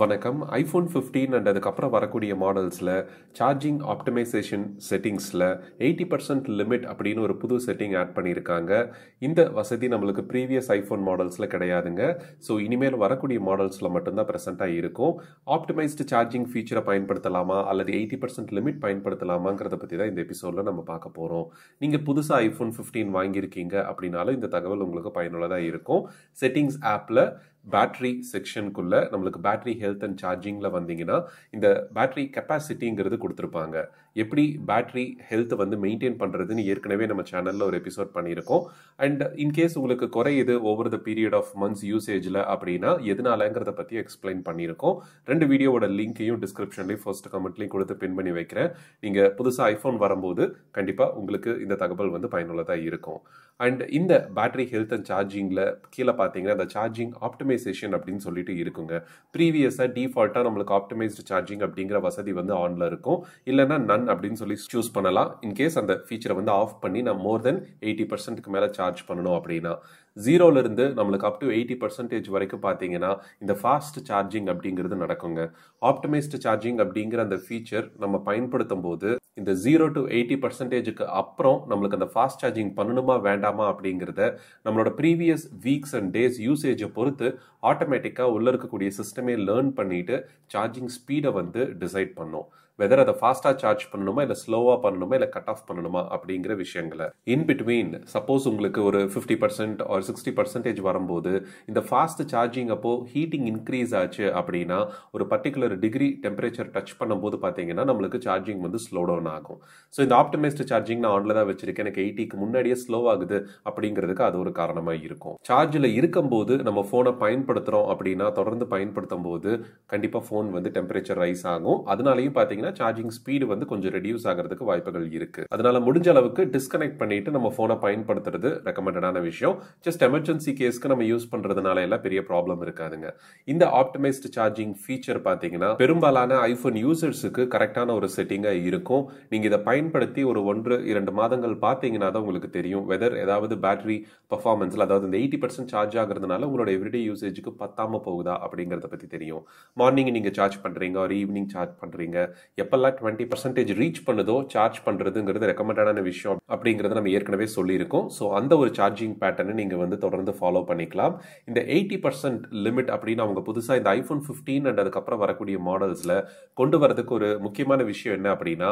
வணக்கம் iPhone fifteen and அதுக்கப்புறம் வரக்கூடிய மாடல்ஸில் சார்ஜிங் ஆப்டிமைசேஷன் செட்டிங்ஸில் எயிட்டி பர்சன்ட் லிமிட் அப்படின்னு ஒரு புது செட்டிங் ஆட் பண்ணியிருக்காங்க இந்த வசதி நம்மளுக்கு ப்ரீவியஸ் ஐஃபோன் மாடல்ஸில் கிடையாதுங்க ஸோ இனிமேல் வரக்கூடிய மாடல்ஸில் மட்டும்தான் ப்ரெசென்ட்டாக இருக்கும் ஆப்டிமைஸ்டு சார்ஜிங் ஃபீச்சரை பயன்படுத்தலாமா அல்லது எயிட்டி பர்சன்ட் லிமிட் பயன்படுத்தலாமாங்கிறத பற்றி தான் இந்த எபிசோடில் நம்ம பார்க்க போகிறோம் நீங்கள் புதுசாக ஐஃபோன் ஃபிஃப்டீன் வாங்கியிருக்கீங்க அப்படின்னாலும் இந்த தகவல் உங்களுக்கு பயனுள்ளதாக இருக்கும் செட்டிங்ஸ் ஆப்பில் பேட்ரி செக்ஷனுக்குள்ள நம்மளுக்கு பேட்ரி ஹெல்த் அண்ட் சார்ஜிங்கில் வந்தீங்கன்னா இந்த பேட்ரி கெப்பாசிட்டிங்கிறது கொடுத்துருப்பாங்க எப்படி பேட்ரி ஹெல்த் வந்து மெயின்டைன் பண்ணுறதுன்னு ஏற்கனவே நம்ம சேனலில் ஒரு எபிசோட் பண்ணியிருக்கோம் அண்ட் இன்கேஸ் உங்களுக்கு குறையுது over the period of months யூசேஜில் அப்படின்னா எதனாலங்கிறத பற்றி எக்ஸ்பிளைன் பண்ணியிருக்கோம் ரெண்டு வீடியோவோட லிங்க்கையும் டிஸ்கிரிப்ஷன்லேயும் ஃபர்ஸ்ட் கமெண்ட்லையும் கொடுத்து பின் பண்ணி வைக்கிறேன் நீங்கள் புதுசாக ஐஃபோன் வரும்போது கண்டிப்பாக உங்களுக்கு இந்த தகவல் வந்து பயனுள்ளதாக இருக்கும் அண்ட் இந்த பேட்ரி ஹெல்த் அண்ட் சார்ஜிங்கில் கீழே பார்த்தீங்கன்னா அந்த சார்ஜிங் ஆப்டிமை ஆப்டிமைசேஷன் அப்படின்னு சொல்லிட்டு இருக்குங்க ப்ரீவியஸாக டிஃபால்ட்டாக நம்மளுக்கு ஆப்டிமைஸ்டு சார்ஜிங் அப்படிங்கிற வசதி வந்து ஆனில் இருக்கும் இல்லைன்னா நன் அப்படின்னு சொல்லி சூஸ் பண்ணலாம் இன்கேஸ் அந்த ஃபீச்சரை வந்து ஆஃப் பண்ணி நான் மோர் தென் எயிட்டி பர்சன்ட்க்கு மேலே சார்ஜ் பண்ணணும் அப்படின்னா ஜீரோலேருந்து நம்மளுக்கு அப் டு எயிட்டி பர்சன்டேஜ் வரைக்கும் பார்த்தீங்கன்னா இந்த ஃபாஸ்ட் சார்ஜிங் அப்படிங்கிறது நடக்குங்க ஆப்டிமைஸ்டு சார்ஜிங் அப்படிங்கிற அந்த ஃபீச்சர் நம்ம பயன்படுத்தும் போது இந்த ஜீரோ டு எயிட்டி பர்சன்டேஜுக்கு அப்புறம் நம்மளுக்கு அந்த ஃபாஸ்ட் சார்ஜிங் பண்ணணுமா வேண்டாமா அப்படிங்கிறத நம்மளோட ப்ரீவியஸ் வீக்ஸ் அண்ட் டேஸ் யூசேஜை பொறுத்து ஆட்டோமேட்டிக்காக உள்ளே இருக்கக்கூடிய சிஸ்டமே லேர்ன் பண்ணிவிட்டு சார்ஜிங் ஸ்பீடை வந்து டிசைட் பண்ணும் வெதர் அதை ஃபாஸ்ட்டாக சார்ஜ் பண்ணணுமா இல்லை ஸ்லோவாக பண்ணணுமா இல்லை கட் ஆஃப் பண்ணணுமா அப்படிங்கிற விஷயங்களை இன் பிட்வீன் சப்போஸ் உங்களுக்கு ஒரு ஃபிஃப்டி பர்சன்ட் ஒரு சிக்ஸ்டி பர்சன்டேஜ் வரும்போது இந்த ஃபாஸ்ட் சார்ஜிங் அப்போ ஹீட்டிங் இன்க்ரீஸ் ஆச்சு அப்படின்னா ஒரு பர்டிகுலர் டிகிரி டெம்பரேச்சர் டச் பண்ணும்போது பார்த்தீங்கன்னா நம்மளுக்கு சார்ஜிங் வந்து ஸ்லோ டவுன் ஆகும் ஸோ இந்த ஆப்டமைஸ்டு சார்ஜிங் நான் ஆனில் தான் வச்சிருக்கேன் எனக்கு எயிட்டிக்கு முன்னாடியே ஸ்லோ ஆகுது அப்படிங்கிறதுக்கு அது ஒரு காரணமாக இருக்கும் சார்ஜில் இருக்கும்போது நம்ம ஃபோனை பயன்படுத்துகிறோம் அப்படின்னா தொடர்ந்து பயன்படுத்தும் போது கண்டிப்பாக ஃபோன் வந்து டெம்பரேச்சர் ரைஸ் ஆகும் அதனாலையும் பார்த்தீங்கன்னா பார்த்தீங்கன்னா சார்ஜிங் ஸ்பீடு வந்து கொஞ்சம் ரெடியூஸ் ஆகிறதுக்கு வாய்ப்புகள் இருக்குது அதனால முடிஞ்ச அளவுக்கு டிஸ்கனெக்ட் பண்ணிட்டு நம்ம ஃபோனை பயன்படுத்துறது ரெக்கமெண்டடான விஷயம் ஜஸ்ட் எமர்ஜென்சி கேஸ்க்கு நம்ம யூஸ் பண்ணுறதுனால எல்லாம் பெரிய ப்ராப்ளம் இருக்காதுங்க இந்த ஆப்டிமைஸ்டு சார்ஜிங் ஃபீச்சர் பார்த்தீங்கன்னா பெரும்பாலான ஐஃபோன் யூசர்ஸுக்கு கரெக்டான ஒரு செட்டிங்காக இருக்கும் நீங்கள் இதை பயன்படுத்தி ஒரு ஒன்று இரண்டு மாதங்கள் பார்த்தீங்கன்னா தான் உங்களுக்கு தெரியும் வெதர் ஏதாவது பேட்டரி பர்ஃபார்மன்ஸில் அதாவது இந்த எயிட்டி பர்சன்ட் சார்ஜ் ஆகிறதுனால உங்களோட எவ்ரிடே யூசேஜுக்கு பத்தாமல் போகுதா அப்படிங்கிறத பற்றி தெரியும் மார்னிங் நீங்கள் சார்ஜ் பண்ணுறீங்க ஒரு ஈவினிங் சார்ஜ் பண்ணுறீங்க எப்பெல்லாம் டுவெண்ட்டி பர்சன்டேஜ் ரீச் பண்ணுதோ சார்ஜ் பண்ணுறதுங்கிறது ரெக்கமெண்டான விஷயம் அப்படிங்கிறத நம்ம ஏற்கனவே சொல்லியிருக்கோம் ஸோ அந்த ஒரு சார்ஜிங் பேட்டர்னு நீங்கள் வந்து தொடர்ந்து ஃபாலோ பண்ணிக்கலாம் இந்த எயிட்டி பர்சன்ட் லிமிட் அப்படின்னு அவங்க புதுசாக இந்த ஐஃபோன் ஃபிஃப்டீன் அண்ட் அதுக்கப்புறம் வரக்கூடிய மாடல்ஸில் கொண்டு வரதுக்கு ஒரு முக்கியமான விஷயம் என்ன அப்படின்னா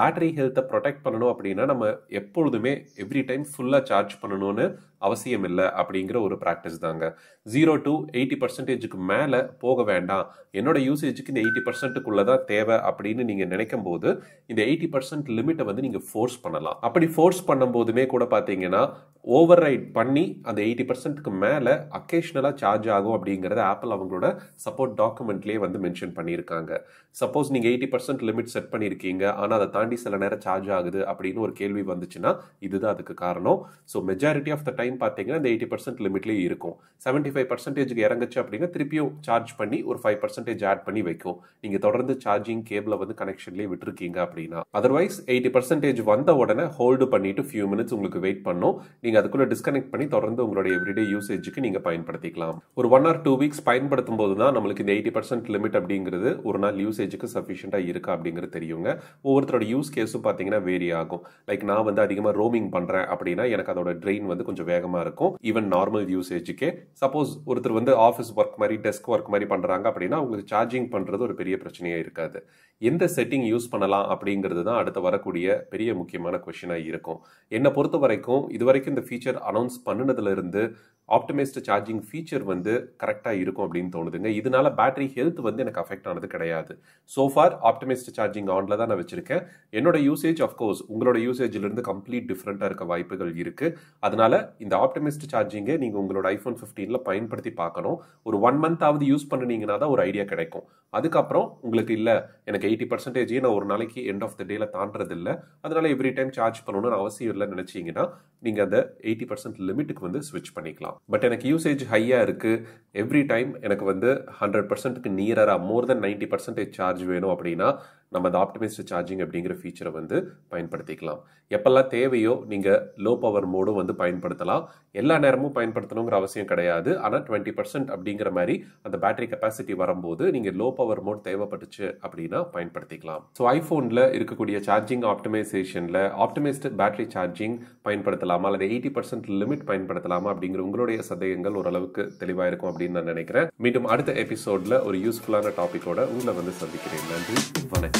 பேட்டரி ஹெல்த்தை ப்ரொடெக்ட் பண்ணணும் அப்படின்னா நம்ம எப்பொழுதுமே எவ்ரி டைம் ஃபுல்லாக சார்ஜ் பண்ணணும்னு அவசியம் இல்லை அப்படிங்கிற ஒரு ப்ராக்டிஸ் தாங்க ஜீரோ டு எயிட்டி பர்சன்டேஜுக்கு மேலே போக வேண்டாம் என்னோட யூசேஜுக்கு இந்த எயிட்டி பர்சன்ட்டுக்குள்ளே தான் தேவை அப்படின்னு நீங்க நீங்கள் நினைக்கும் போது இந்த எயிட்டி பர்சன்ட் லிமிட்டை வந்து நீங்கள் ஃபோர்ஸ் பண்ணலாம் அப்படி ஃபோர்ஸ் பண்ணும் போதுமே கூட பார்த்தீங்கன்னா ஓவர் ரைட் பண்ணி அந்த எயிட்டி பர்சன்ட்க்கு மேலே அக்கேஷ்னலாக சார்ஜ் ஆகும் அப்படிங்கிறத ஆப்பிள் அவங்களோட சப்போர்ட் டாக்குமெண்ட்லேயே வந்து மென்ஷன் பண்ணியிருக்காங்க சப்போஸ் நீங்கள் எயிட்டி பர்சன்ட் லிமிட் செட் பண்ணியிருக்கீங்க ஆனால் அதை தாண்டி சில நேரம் சார்ஜ் ஆகுது அப்படின்னு ஒரு கேள்வி வந்துச்சுன்னா இதுதான் அதுக்கு காரணம் so majority of the time பார்த்தீங்கன்னா அந்த எயிட்டி பர்சன்ட் லிமிட்லேயே இருக்கும் செவன்ட்டி ஃபைவ் பர்சன்டேஜுக்கு இறங்குச்சு அப்படின்னா திருப்பியும் சார்ஜ் பண்ணி ஒரு ஃபைவ் பர்சன்டேஜ் ஆட் பண்ணி வைக்கும் நீங்கள் தொடர்ந்து சார்ஜிங் கேபிளை வந்து கனெக்ஷன்லேயே விட்டுருக்கீங்க அப்படின்னா அதர்வைஸ் எயிட்டி பர்சன்டேஜ் வந்த உடனே ஹோல்டு பண்ணிட்டு ஃபியூ மினிட்ஸ் உங்களுக்கு வெயிட் பண்ணும் நீங்கள் நீங்கள் அதுக்குள்ளே டிஸ்கனெக்ட் பண்ணி தொடர்ந்து உங்களுடைய எவ்ரிடே யூசேஜுக்கு நீங்கள் பயன்படுத்திக்கலாம் ஒரு ஒன் ஆர் டூ வீக்ஸ் பயன்படுத்தும் போது தான் நம்மளுக்கு இந்த எயிட்டி பர்சன்ட் லிமிட் அப்படிங்கிறது ஒரு நாள் யூசேஜுக்கு சஃபிஷியண்டாக இருக்கா அப்படிங்கிறது தெரியுங்க ஒவ்வொருத்தரோட யூஸ் கேஸும் பார்த்தீங்கன்னா வேரி ஆகும் லைக் நான் வந்து அதிகமாக ரோமிங் பண்ணுறேன் அப்படின்னா எனக்கு அதோட ட்ரெயின் வந்து கொஞ்சம் வேகமாக இருக்கும் ஈவன் நார்மல் யூசேஜுக்கே சப்போஸ் ஒருத்தர் வந்து ஆஃபீஸ் ஒர்க் மாதிரி டெஸ்க் ஒர்க் மாதிரி பண்ணுறாங்க அப்படின்னா உங்களுக்கு சார்ஜிங் பண்ணுறது ஒரு பெரிய பிரச்சனையாக இருக்காது எந்த செட்டிங் யூஸ் பண்ணலாம் அப்படிங்கிறது தான் அடுத்து வரக்கூடிய பெரிய முக்கியமான கொஷினாக இருக்கும் என்னை பொறுத்த வரைக்கும் இது வரைக்கும் இந்த ஃபீச்சர் அனௌன்ஸ் பண்ணினதுலேருந்து ஆப்டமைஸ்டு சார்ஜிங் ஃபீச்சர் வந்து கரெக்டாக இருக்கும் அப்படின்னு தோணுதுங்க இதனால பேட்டரி ஹெல்த் வந்து எனக்கு அஃபெக்ட் ஆனது கிடையாது ஸோ ஃபார் ஆப்டமைஸ்டு சார்ஜிங் ஆனில் தான் நான் வச்சுருக்கேன் என்னோட யூசேஜ் அஃப்கோர்ஸ் உங்களோட யூசேஜிலிருந்து கம்ப்ளீட் டிஃப்ரெண்ட்டாக இருக்க வாய்ப்புகள் இருக்குது அதனால் இந்த ஆப்டமைஸ்டு சார்ஜிங்கை நீங்கள் உங்களோட ஐஃபோன் ஃபிஃப்டீனில் பயன்படுத்தி பார்க்கணும் ஒரு ஒன் மந்த்தாவது யூஸ் பண்ணினீங்கன்னா தான் ஒரு ஐடியா கிடைக்கும் அதுக்கப்புறம் உங்களுக்கு இல்லை எனக்கு எயிட்டி பர்சன்டேஜே நான் ஒரு நாளைக்கு எண்ட் ஆஃப் த டேல இல்லை அதனால் எவ்ரி டைம் சார்ஜ் பண்ணணும்னு அவசியம் இல்லைன்னு நினச்சிங்கன்னா நீங்கள் அந்த எயிட்டி பர்சன்ட் லிமிட்டுக்கு வந்து ஸ்விட்ச் பண்ணிக்கலாம் பட் எனக்கு யூசேஜ் ஹையாக இருக்குது எவ்ரி டைம் எனக்கு வந்து ஹண்ட்ரட் பர்சன்ட்டுக்கு நியராக more than ninety percentage charge வேணும் அப்படின்னா நம்ம அந்த ஆப்டிமைஸ்டு சார்ஜிங் அப்படிங்கிற ஃபீச்சரை வந்து பயன்படுத்திக்கலாம் எப்பெல்லாம் தேவையோ நீங்கள் லோ பவர் மோடும் வந்து பயன்படுத்தலாம் எல்லா நேரமும் பயன்படுத்தணுங்கிற அவசியம் கிடையாது ஆனால் டுவெண்ட்டி பர்சன்ட் அப்படிங்கிற மாதிரி அந்த பேட்டரி கெப்பாசிட்டி வரும்போது நீங்கள் லோ பவர் மோட் தேவைப்பட்டுச்சு அப்படின்னா பயன்படுத்திக்கலாம் ஸோ ஐஃபோனில் இருக்கக்கூடிய சார்ஜிங் ஆப்டிமைசேஷனில் ஆப்டிமைஸ்டு பேட்டரி சார்ஜிங் பயன்படுத்தலாமா அல்லது எயிட்டி பர்சன்ட் லிமிட் பயன்படுத்தலாமா அப்படிங்கிற உங்களுடைய சந்தேகங்கள் ஓரளவுக்கு தெளிவாக இருக்கும் அப்படின்னு நான் நினைக்கிறேன் மீண்டும் அடுத்த எபிசோடில் ஒரு யூஸ்ஃபுல்லான டாப்பிக்கோட உங்களை வந்து சந்திக்கிறேன் நன்றி வணக்கம்